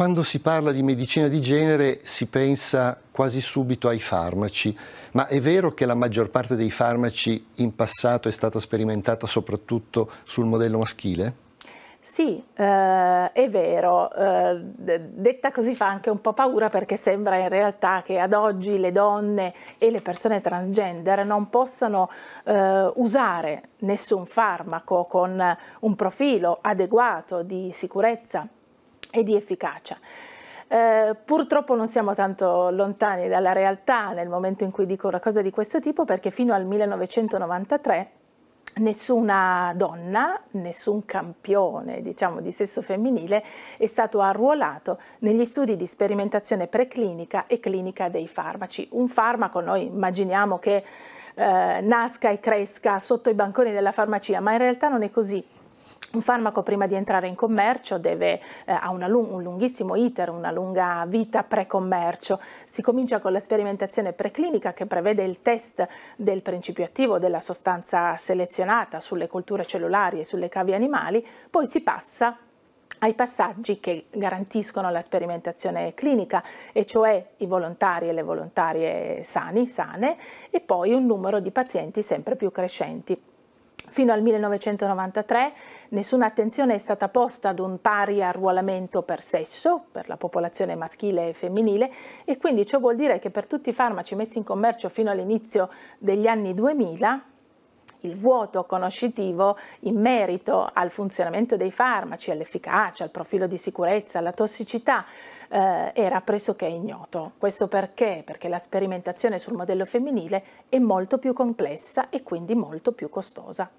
Quando si parla di medicina di genere si pensa quasi subito ai farmaci, ma è vero che la maggior parte dei farmaci in passato è stata sperimentata soprattutto sul modello maschile? Sì, eh, è vero, eh, detta così fa anche un po' paura perché sembra in realtà che ad oggi le donne e le persone transgender non possano eh, usare nessun farmaco con un profilo adeguato di sicurezza e di efficacia. Eh, purtroppo non siamo tanto lontani dalla realtà nel momento in cui dico una cosa di questo tipo perché fino al 1993 nessuna donna, nessun campione diciamo, di sesso femminile è stato arruolato negli studi di sperimentazione preclinica e clinica dei farmaci. Un farmaco noi immaginiamo che eh, nasca e cresca sotto i banconi della farmacia, ma in realtà non è così un farmaco prima di entrare in commercio deve, eh, ha lung un lunghissimo iter, una lunga vita pre-commercio. Si comincia con la sperimentazione preclinica che prevede il test del principio attivo della sostanza selezionata sulle colture cellulari e sulle cavi animali, poi si passa ai passaggi che garantiscono la sperimentazione clinica, e cioè i volontari e le volontarie sani, sane, e poi un numero di pazienti sempre più crescenti. Fino al 1993 nessuna attenzione è stata posta ad un pari arruolamento per sesso, per la popolazione maschile e femminile, e quindi ciò vuol dire che per tutti i farmaci messi in commercio fino all'inizio degli anni 2000, il vuoto conoscitivo in merito al funzionamento dei farmaci, all'efficacia, al profilo di sicurezza, alla tossicità eh, era pressoché ignoto. Questo perché? Perché la sperimentazione sul modello femminile è molto più complessa e quindi molto più costosa.